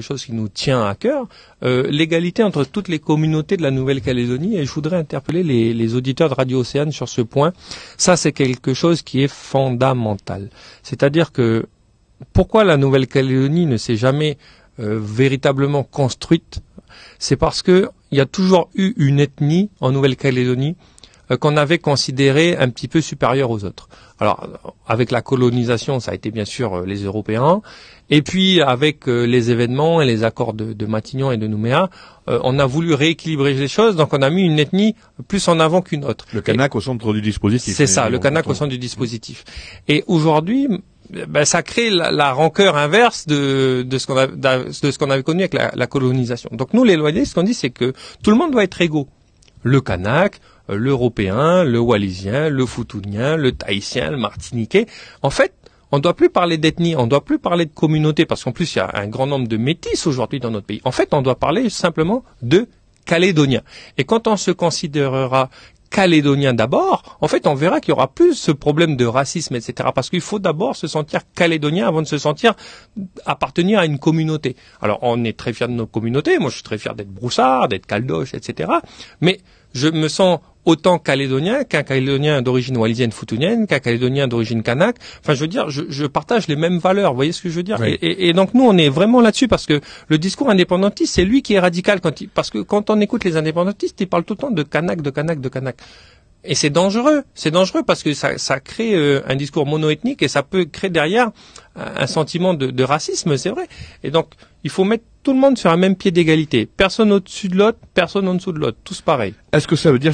chose qui nous tient à cœur, euh, l'égalité entre toutes les communautés de la Nouvelle-Calédonie. Et je voudrais interpeller les, auditeurs de Radio Océane sur ce point. Ça, c'est quelque chose qui est fondamental. C'est-à-dire que pourquoi la Nouvelle-Calédonie ne s'est jamais euh, véritablement construite, c'est parce qu'il y a toujours eu une ethnie en Nouvelle-Calédonie euh, qu'on avait considéré un petit peu supérieur aux autres. Alors, avec la colonisation, ça a été bien sûr euh, les Européens. Et puis, avec euh, les événements et les accords de, de Matignon et de Nouméa, on a voulu rééquilibrer les choses. Donc, on a mis une ethnie plus en avant qu'une autre. Le Kanak au centre du dispositif. C'est ça, le Kanak au centre du dispositif. Et aujourd'hui, ben, ça crée la, la, rancœur inverse de, ce qu'on avait connu avec la, colonisation. Donc nous, les loyers, ce qu'on dit, c'est que tout le monde doit être égaux. Le Kanak, l'européen, le wallisien, le foutounien, le tahitien, le martiniquais. En fait, on ne doit plus parler d'ethnie, on ne doit plus parler de communauté, parce qu'en plus, il y a un grand nombre de métis aujourd'hui dans notre pays. En fait, on doit parler simplement de calédonien. Et quand on se considérera calédonien d'abord, en fait, on verra qu'il y aura plus ce problème de racisme, etc. Parce qu'il faut d'abord se sentir calédonien avant de se sentir appartenir à une communauté. Alors, on est très fier de nos communautés. Moi, je suis très fier d'être broussard, d'être caldoche, etc. Mais je me sens autant calédonien qu'un calédonien d'origine walisienne-foutounienne, qu'un calédonien d'origine kanak. Enfin, je veux dire, je, je, partage les mêmes valeurs. Vous voyez ce que je veux dire et, et, et, donc nous, on est vraiment là-dessus parce que le discours indépendantiste, c'est lui qui est radical quand il, parce que quand on écoute les indépendantistes, ils parlent tout le temps de kanak, de kanak, de kanak. Et c'est dangereux, c'est dangereux parce que ça, ça crée euh, un discours monoethnique et ça peut créer derrière un sentiment de, de racisme, c'est vrai. Et donc, il faut mettre tout le monde sur un même pied d'égalité. Personne au-dessus de l'autre, personne en dessous de l'autre, tous pareil Est-ce que ça veut dire